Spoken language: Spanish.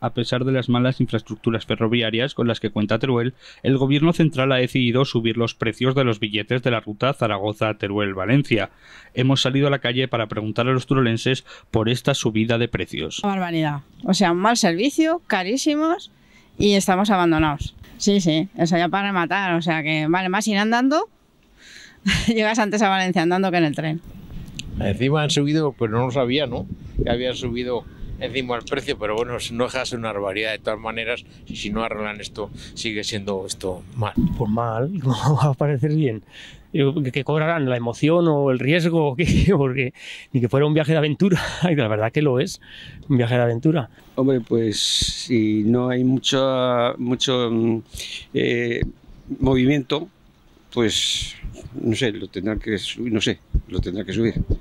A pesar de las malas infraestructuras ferroviarias con las que cuenta Teruel, el gobierno central ha decidido subir los precios de los billetes de la ruta Zaragoza-Teruel-Valencia. Hemos salido a la calle para preguntar a los turolenses por esta subida de precios. Una barbaridad. O sea, un mal servicio, carísimos y estamos abandonados. Sí, sí, eso ya para matar. O sea, que vale más ir andando. Llegas antes a Valencia andando que en el tren. Encima han subido, pero pues no lo sabía, ¿no? Que habían subido encima el precio, pero bueno, no dejas una barbaridad. De todas maneras, si no arreglan esto, sigue siendo esto mal. Pues mal, no va a parecer bien. Que cobrarán la emoción o el riesgo, porque ni que fuera un viaje de aventura, y la verdad que lo es, un viaje de aventura. Hombre, pues si no hay mucho, mucho mm, eh, movimiento, pues no sé, lo tendrán que, no sé, lo tendrán que subir.